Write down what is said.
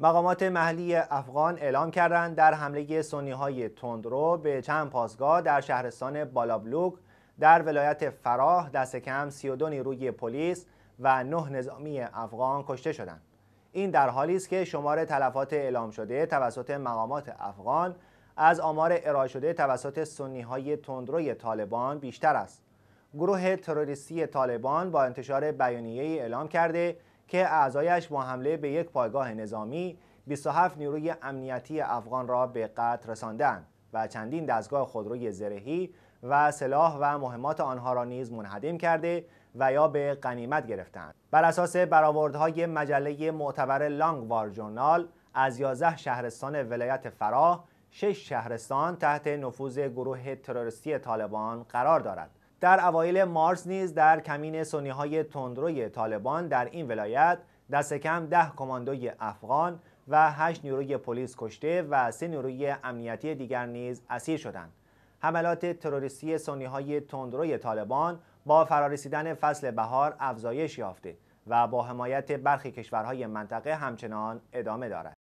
مقامات محلی افغان اعلام کردند در حمله سنی های تندرو به چند پاسگاه در شهرستان بالابلوک در ولایت فراه دست کم 32 نیروی پلیس و 9 نظامی افغان کشته شدند. این در حالی است که شمار تلفات اعلام شده توسط مقامات افغان از آمار ارائه شده توسط سنی های تندروی طالبان بیشتر است. گروه تروریستی طالبان با انتشار بیانیه‌ای اعلام کرده که اعضایش با حمله به یک پایگاه نظامی 27 نیروی امنیتی افغان را به قتل رساندند و چندین دستگاه خودروی زرهی و سلاح و مهمات آنها را نیز منهدم کرده و یا به قنیمت گرفتند بر اساس برآوردهای مجله معتبر لانگ وار جورنال از 11 شهرستان ولایت فراه شش شهرستان تحت نفوذ گروه تروریستی طالبان قرار دارد در اوایل مارس نیز در کمین سنی های تندروی طالبان در این ولایت دست کم ده کماندوی افغان و 8 نیروی پلیس کشته و سه نیروی امنیتی دیگر نیز اسیر شدند. حملات تروریستی سنی های تندروی طالبان با فرارسیدن فصل بهار افزایش یافته و با حمایت برخی کشورهای منطقه همچنان ادامه دارد.